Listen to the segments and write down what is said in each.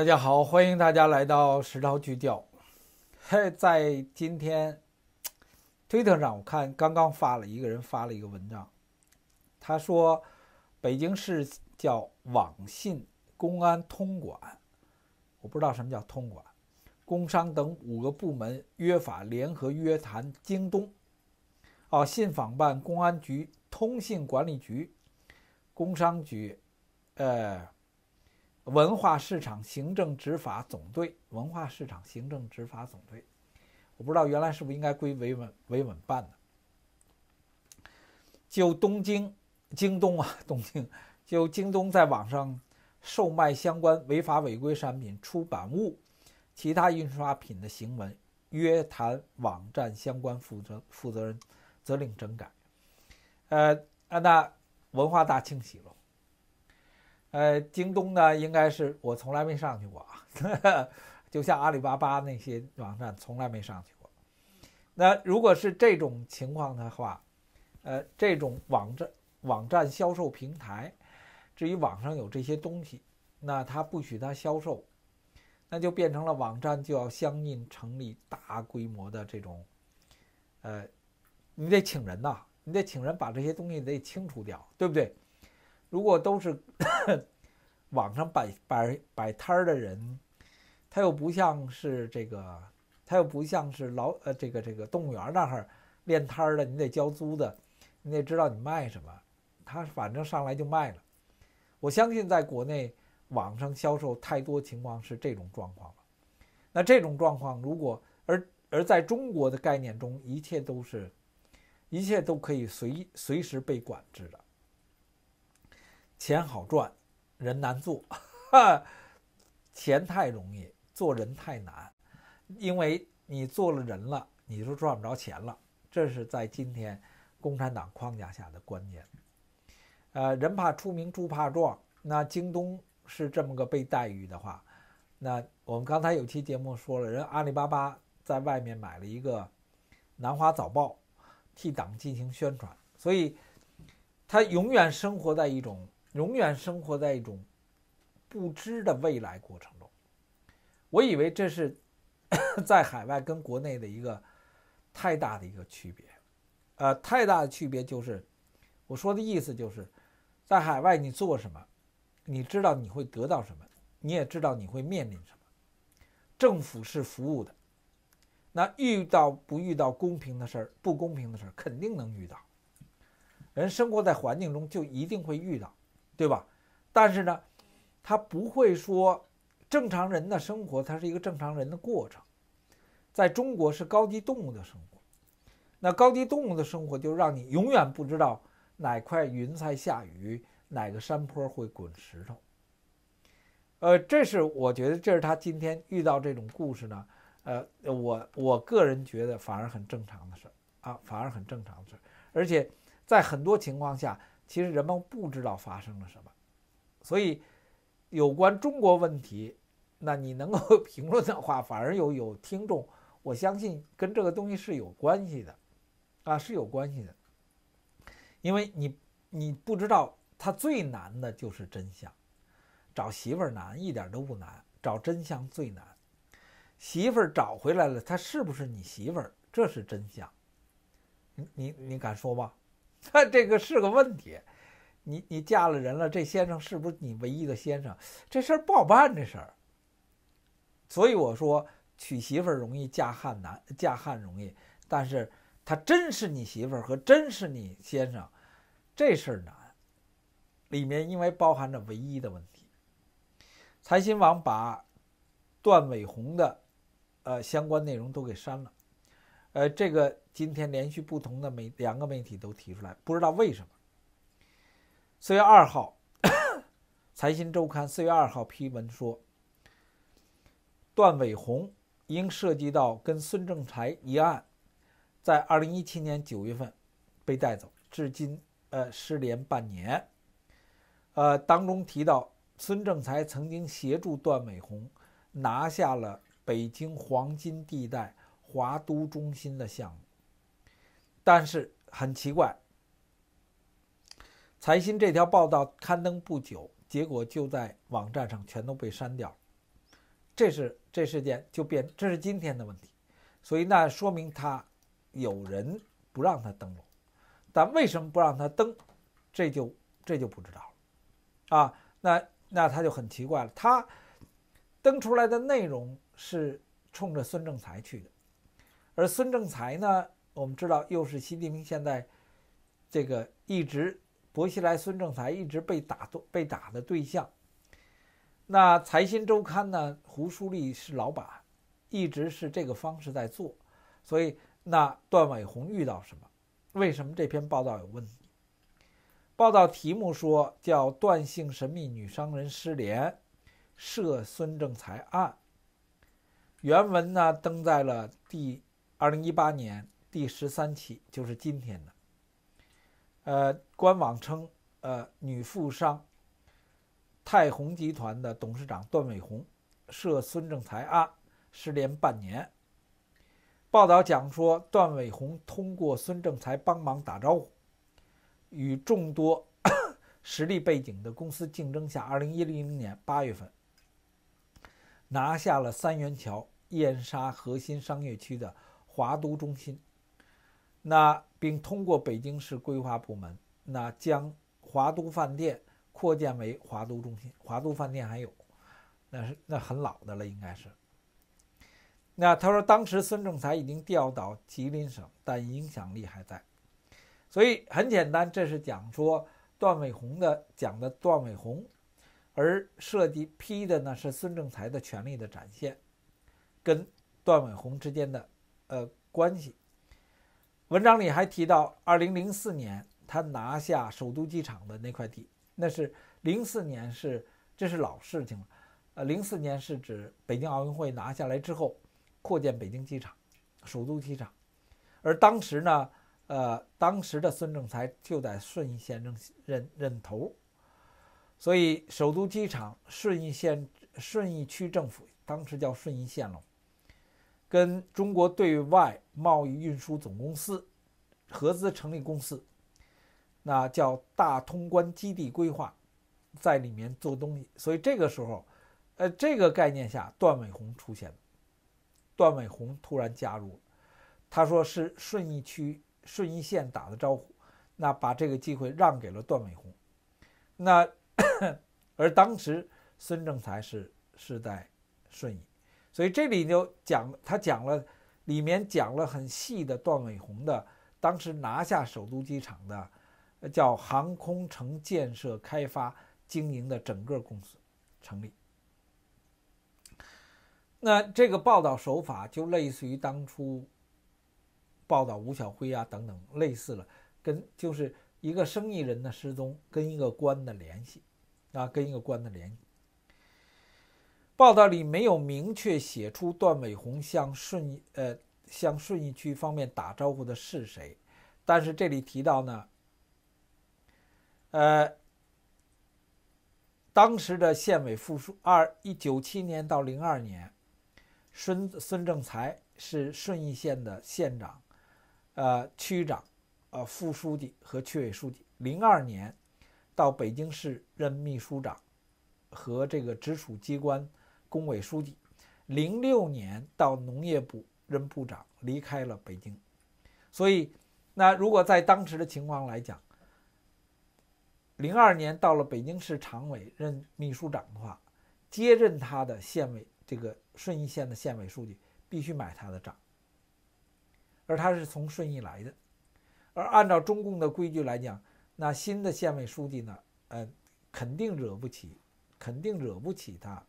大家好，欢迎大家来到《时潮聚焦》。嘿，在今天推特上，我看刚刚发了一个人发了一个文章，他说北京市叫网信、公安通管，我不知道什么叫通管，工商等五个部门约法联合约谈京东。哦，信访办、公安局、通信管理局、工商局，呃。文化市场行政执法总队，文化市场行政执法总队，我不知道原来是不是应该归维稳维稳办的。就东京京东啊，东京就京东在网上售卖相关违法违规产品、出版物、其他印刷品的行为，约谈网站相关负责负责人，责令整改。呃，那文化大清洗了。呃，京东呢，应该是我从来没上去过啊，就像阿里巴巴那些网站，从来没上去过。那如果是这种情况的话，呃，这种网站网站销售平台，至于网上有这些东西，那他不许他销售，那就变成了网站就要相应成立大规模的这种，呃，你得请人呐，你得请人把这些东西得清除掉，对不对？如果都是。网上摆摆摆摊儿的人，他又不像是这个，他又不像是老呃这个这个动物园那儿练摊儿的，你得交租的，你得知道你卖什么，他反正上来就卖了。我相信在国内网上销售太多情况是这种状况了。那这种状况，如果而而在中国的概念中，一切都是，一切都可以随随时被管制的。钱好赚，人难做。钱太容易，做人太难。因为你做了人了，你就赚不着钱了。这是在今天共产党框架下的观键。呃，人怕出名，猪怕壮。那京东是这么个被待遇的话，那我们刚才有期节目说了，人阿里巴巴在外面买了一个《南华早报》，替党进行宣传，所以他永远生活在一种。永远生活在一种不知的未来过程中。我以为这是 在海外跟国内的一个太大的一个区别，呃，太大的区别就是我说的意思就是，在海外你做什么，你知道你会得到什么，你也知道你会面临什么。政府是服务的，那遇到不遇到公平的事儿，不公平的事儿肯定能遇到。人生活在环境中，就一定会遇到。对吧？但是呢，他不会说正常人的生活，它是一个正常人的过程，在中国是高级动物的生活。那高级动物的生活就让你永远不知道哪块云彩下雨，哪个山坡会滚石头。呃，这是我觉得这是他今天遇到这种故事呢。呃，我我个人觉得反而很正常的事啊，反而很正常的事，而且在很多情况下。其实人们不知道发生了什么，所以有关中国问题，那你能够评论的话，反而有有听众，我相信跟这个东西是有关系的，啊是有关系的，因为你你不知道，他最难的就是真相。找媳妇儿难一点都不难，找真相最难。媳妇儿找回来了，她是不是你媳妇儿？这是真相，你你你敢说吗？他 这个是个问题，你你嫁了人了，这先生是不是你唯一的先生？这事儿不好办，这事儿。所以我说，娶媳妇儿容易，嫁汉难，嫁汉容易，但是他真是你媳妇儿和真是你先生，这事儿难，里面因为包含着唯一的问题。财新网把段伟宏的，呃，相关内容都给删了。呃，这个今天连续不同的媒两个媒体都提出来，不知道为什么。四月二号，《财新周刊》四月二号批文说，段伟宏因涉及到跟孙正才一案，在二零一七年九月份被带走，至今呃失联半年。呃，当中提到孙正才曾经协助段伟宏拿下了北京黄金地带。华都中心的项目，但是很奇怪，财新这条报道刊登不久，结果就在网站上全都被删掉。这是这事件就变，这是今天的问题。所以那说明他有人不让他登录，但为什么不让他登，这就这就不知道了。啊，那那他就很奇怪了，他登出来的内容是冲着孙正才去的。而孙正才呢？我们知道，又是习近平现在这个一直薄熙来、孙正才一直被打被打的对象。那财新周刊呢？胡舒立是老板，一直是这个方式在做。所以，那段伟宏遇到什么？为什么这篇报道有问题？报道题目说叫“段姓神秘女商人失联，涉孙正才案”。原文呢登在了第。二零一八年第十三期就是今天的。呃，官网称，呃，女富商。泰宏集团的董事长段伟宏涉孙正才案失联半年。报道讲说，段伟宏通过孙正才帮忙打招呼，与众多 实力背景的公司竞争下，二零一零年八月份。拿下了三元桥燕莎核心商业区的。华都中心，那并通过北京市规划部门，那将华都饭店扩建为华都中心。华都饭店还有，那是那很老的了，应该是。那他说，当时孙正才已经调到吉林省，但影响力还在。所以很简单，这是讲说段伟宏的，讲的段伟宏，而涉及批的呢是孙正才的权力的展现，跟段伟宏之间的。呃，关系。文章里还提到，二零零四年他拿下首都机场的那块地，那是零四年，是这是老事情了。呃，零四年是指北京奥运会拿下来之后，扩建北京机场，首都机场。而当时呢，呃，当时的孙政才就在顺义县政任任头，所以首都机场顺义县顺义区政府当时叫顺义县了，跟中国对外贸易运输总公司合资成立公司，那叫大通关基地规划，在里面做东西。所以这个时候，呃，这个概念下，段伟宏出现，段伟宏突然加入，他说是顺义区顺义县打的招呼，那把这个机会让给了段伟宏。那 而当时孙正才是是在顺义。所以这里就讲，他讲了，里面讲了很细的段伟宏的当时拿下首都机场的，叫航空城建设开发经营的整个公司成立。那这个报道手法就类似于当初报道吴晓辉啊等等类似了，跟就是一个生意人的失踪跟一个官的联系，啊跟一个官的联系。报道里没有明确写出段伟红向顺呃向顺义区方面打招呼的是谁，但是这里提到呢，呃，当时的县委副书二一九七年到零二年，孙孙正才是顺义县的县长，呃区长，呃副书记和区委书记。零二年到北京市任秘书长和这个直属机关。工委书记，零六年到农业部任部长，离开了北京。所以，那如果在当时的情况来讲，零二年到了北京市常委任秘书长的话，接任他的县委这个顺义县的县委书记必须买他的账。而他是从顺义来的，而按照中共的规矩来讲，那新的县委书记呢，呃，肯定惹不起，肯定惹不起他。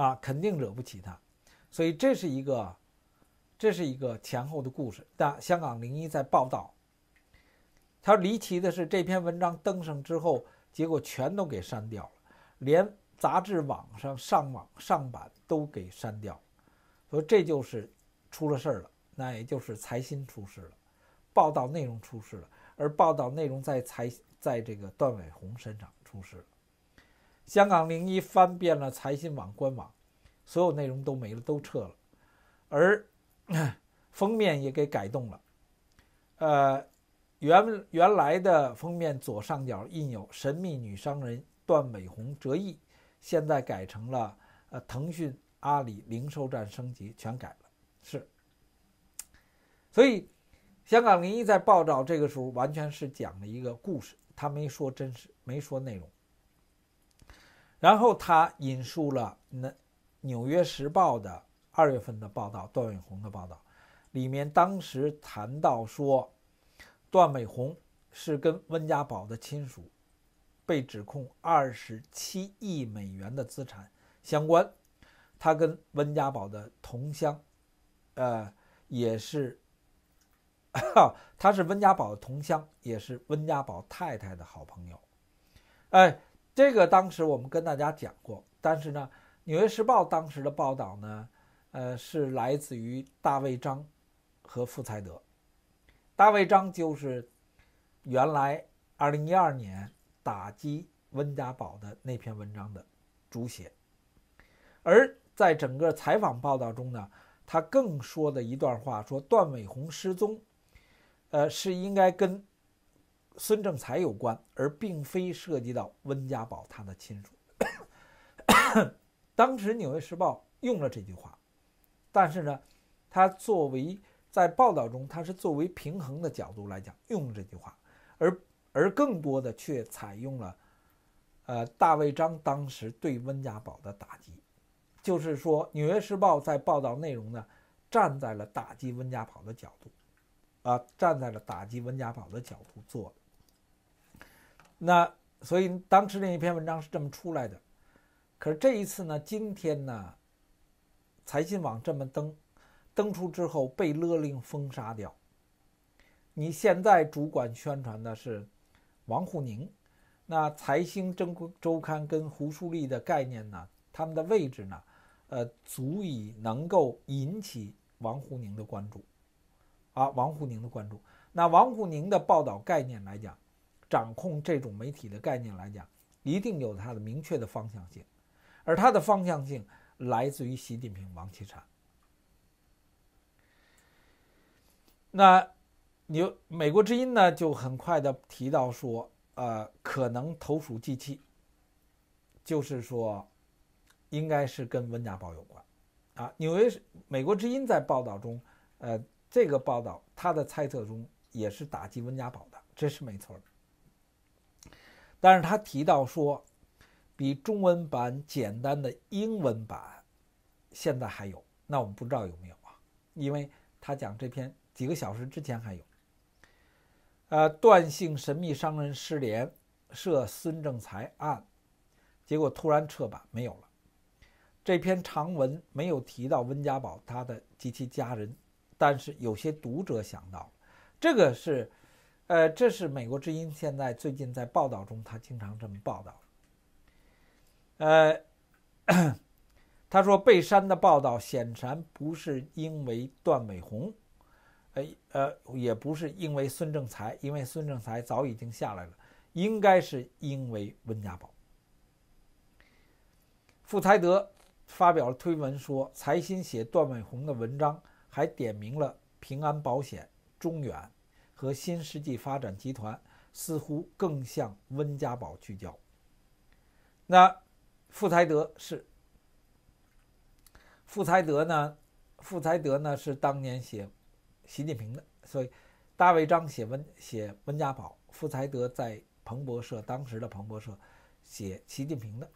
啊，肯定惹不起他，所以这是一个，这是一个前后的故事。但香港零一在报道，他说离奇的是这篇文章登上之后，结果全都给删掉了，连杂志网上上网上版都给删掉，所以这就是出了事儿了。那也就是财新出事了，报道内容出事了，而报道内容在财在这个段伟宏身上出事。了。香港零一翻遍了财新网官网，所有内容都没了，都撤了，而封面也给改动了。呃，原原来的封面左上角印有神秘女商人段伟红折翼，现在改成了呃腾讯阿里零售站升级，全改了。是，所以香港零一在报道这个时候完全是讲了一个故事，他没说真实，没说内容。然后他引述了那《纽约时报》的二月份的报道，段永红的报道，里面当时谈到说，段伟红是跟温家宝的亲属被指控二十七亿美元的资产相关，他跟温家宝的同乡，呃，也是，他是温家宝的同乡，也是温家宝太太的好朋友，哎。这个当时我们跟大家讲过，但是呢，《纽约时报》当时的报道呢，呃，是来自于大卫张和傅才德。大卫张就是原来2012年打击温家宝的那篇文章的主写，而在整个采访报道中呢，他更说的一段话：说段伟宏失踪，呃，是应该跟。孙正才有关，而并非涉及到温家宝他的亲属。当时《纽约时报》用了这句话，但是呢，他作为在报道中，他是作为平衡的角度来讲用这句话，而而更多的却采用了，呃，大卫张当时对温家宝的打击，就是说，《纽约时报》在报道内容呢，站在了打击温家宝的角度，啊，站在了打击温家宝的角度做。那所以当时那一篇文章是这么出来的，可是这一次呢，今天呢，财新网这么登，登出之后被勒令封杀掉。你现在主管宣传的是王沪宁，那财新周周刊跟胡舒立的概念呢，他们的位置呢，呃，足以能够引起王沪宁的关注，啊，王沪宁的关注。那王沪宁的报道概念来讲。掌控这种媒体的概念来讲，一定有它的明确的方向性，而它的方向性来自于习近平、王岐山。那纽美国之音呢，就很快的提到说，呃，可能投鼠忌器，就是说，应该是跟温家宝有关，啊，纽约美国之音在报道中，呃，这个报道他的猜测中也是打击温家宝的，这是没错的。但是他提到说，比中文版简单的英文版，现在还有？那我们不知道有没有啊？因为他讲这篇几个小时之前还有。呃，段姓神秘商人失联涉孙正才案，结果突然撤版没有了。这篇长文没有提到温家宝他的及其家人，但是有些读者想到，这个是。呃，这是美国之音现在最近在报道中，他经常这么报道。呃，他说被删的报道显然不是因为段伟宏，呃呃，也不是因为孙正才，因为孙正才早已经下来了，应该是因为温家宝。傅才德发表了推文说，财新写段伟宏的文章，还点名了平安保险、中远。和新世纪发展集团似乎更向温家宝聚焦。那傅才德是傅才德呢？傅才德呢是当年写习近平的，所以大卫张写温写温家宝，傅才德在彭博社当时的彭博社写习近平的。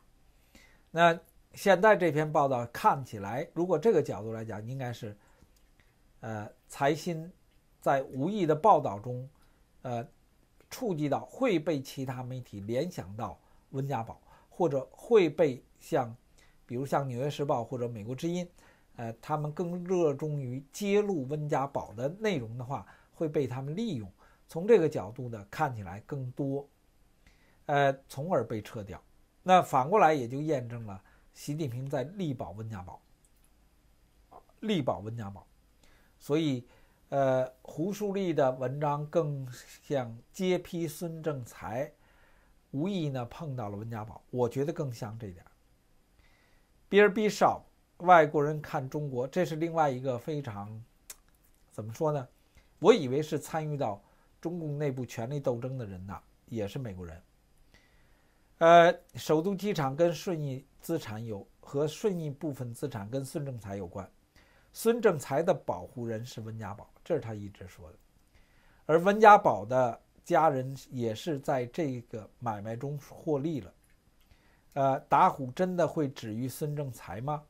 那现在这篇报道看起来，如果这个角度来讲，应该是呃财新。在无意的报道中，呃，触及到会被其他媒体联想到温家宝，或者会被像，比如像《纽约时报》或者《美国之音》，呃，他们更热衷于揭露温家宝的内容的话，会被他们利用。从这个角度呢，看起来更多，呃，从而被撤掉。那反过来也就验证了习近平在力保温家宝，力保温家宝，所以。呃，胡树立的文章更像揭批孙正才，无意呢碰到了温家宝，我觉得更像这点。Bir Bishop，外国人看中国，这是另外一个非常怎么说呢？我以为是参与到中共内部权力斗争的人呢，也是美国人。呃，首都机场跟顺义资产有和顺义部分资产跟孙正才有关。孙正才的保护人是温家宝，这是他一直说的，而温家宝的家人也是在这个买卖中获利了。呃，打虎真的会止于孙正才吗？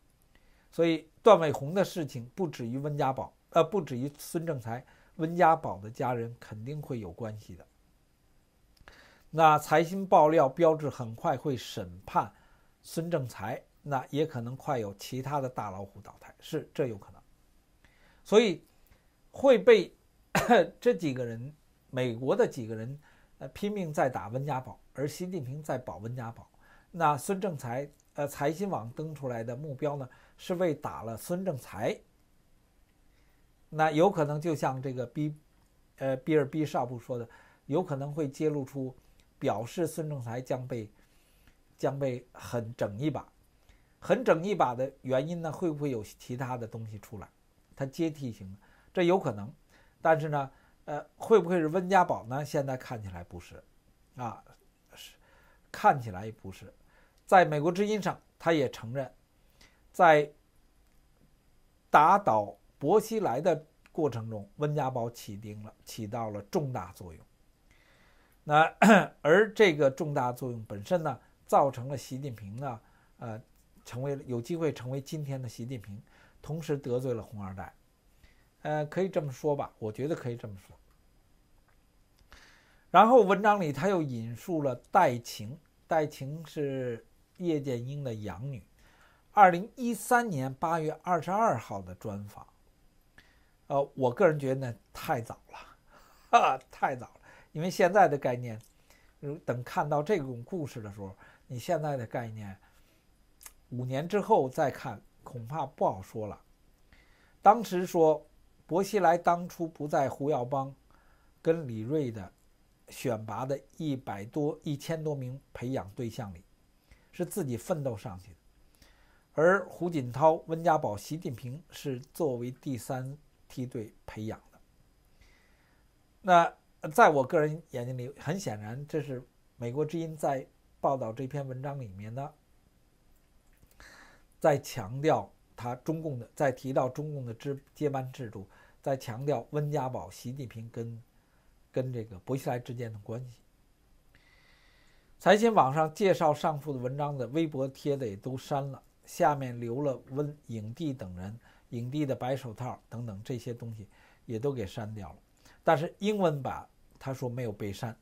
所以段伟宏的事情不止于温家宝，呃，不止于孙正才，温家宝的家人肯定会有关系的。那财新爆料标志很快会审判孙正才，那也可能快有其他的大老虎倒台，是这有可能。所以会被 这几个人，美国的几个人，呃，拼命在打温家宝，而习近平在保温家宝。那孙正才，呃，财新网登出来的目标呢，是为打了孙正才。那有可能就像这个 B，呃，比尔·布说的，有可能会揭露出，表示孙正才将被，将被很整一把，很整一把的原因呢？会不会有其他的东西出来？他接替型，这有可能，但是呢，呃，会不会是温家宝呢？现在看起来不是，啊，是看起来不是。在美国之音上，他也承认，在打倒薄熙来的过程中，温家宝起到了起到了重大作用。那 而这个重大作用本身呢，造成了习近平呢，呃，成为有机会成为今天的习近平。同时得罪了红二代，呃，可以这么说吧，我觉得可以这么说。然后文章里他又引述了戴晴，戴晴是叶剑英的养女，二零一三年八月二十二号的专访。呃，我个人觉得呢，太早了，哈，太早了，因为现在的概念，如等看到这种故事的时候，你现在的概念，五年之后再看。恐怕不好说了。当时说，薄熙来当初不在胡耀邦跟李瑞的选拔的一百多、一千多名培养对象里，是自己奋斗上去的；而胡锦涛、温家宝、习近平是作为第三梯队培养的。那在我个人眼睛里，很显然，这是《美国之音》在报道这篇文章里面的。在强调他中共的，在提到中共的接接班制度，在强调温家宝、习近平跟跟这个薄熙来之间的关系。财新网上介绍上述的文章的微博贴的也都删了，下面留了温影帝等人、影帝的白手套等等这些东西也都给删掉了。但是英文版他说没有被删，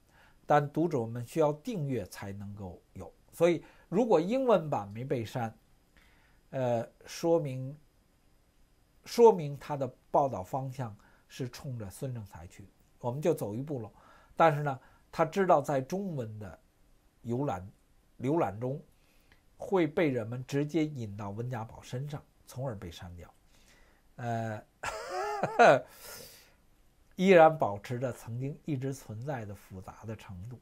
但读者们需要订阅才能够有。所以如果英文版没被删。呃，说明说明他的报道方向是冲着孙正才去，我们就走一步了。但是呢，他知道在中文的游览浏览中会被人们直接引到温家宝身上，从而被删掉。呃，依然保持着曾经一直存在的复杂的程度。